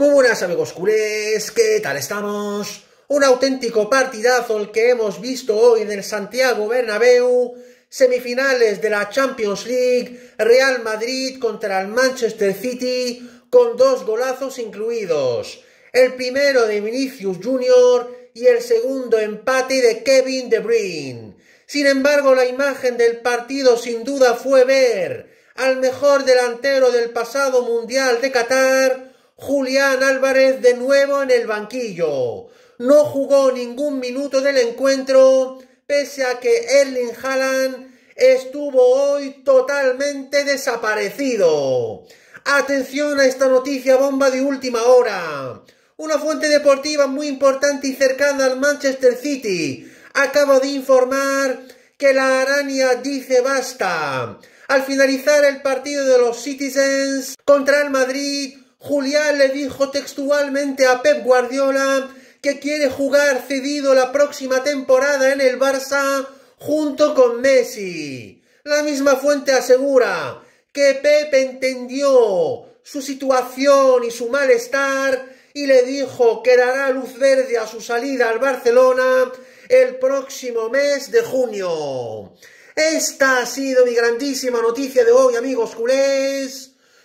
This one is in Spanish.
Muy buenas amigos culés, ¿qué tal estamos? Un auténtico partidazo el que hemos visto hoy en el Santiago Bernabéu, semifinales de la Champions League, Real Madrid contra el Manchester City, con dos golazos incluidos. El primero de Vinicius Junior y el segundo empate de Kevin De Bruyne. Sin embargo, la imagen del partido sin duda fue ver al mejor delantero del pasado Mundial de Qatar, Julián Álvarez de nuevo en el banquillo. No jugó ningún minuto del encuentro, pese a que Erling Haaland estuvo hoy totalmente desaparecido. Atención a esta noticia bomba de última hora. Una fuente deportiva muy importante y cercana al Manchester City acaba de informar que la araña dice basta. Al finalizar el partido de los Citizens contra el Madrid, Julián le dijo textualmente a Pep Guardiola que quiere jugar cedido la próxima temporada en el Barça junto con Messi. La misma fuente asegura que Pep entendió su situación y su malestar y le dijo que dará luz verde a su salida al Barcelona el próximo mes de junio. Esta ha sido mi grandísima noticia de hoy, amigos culés.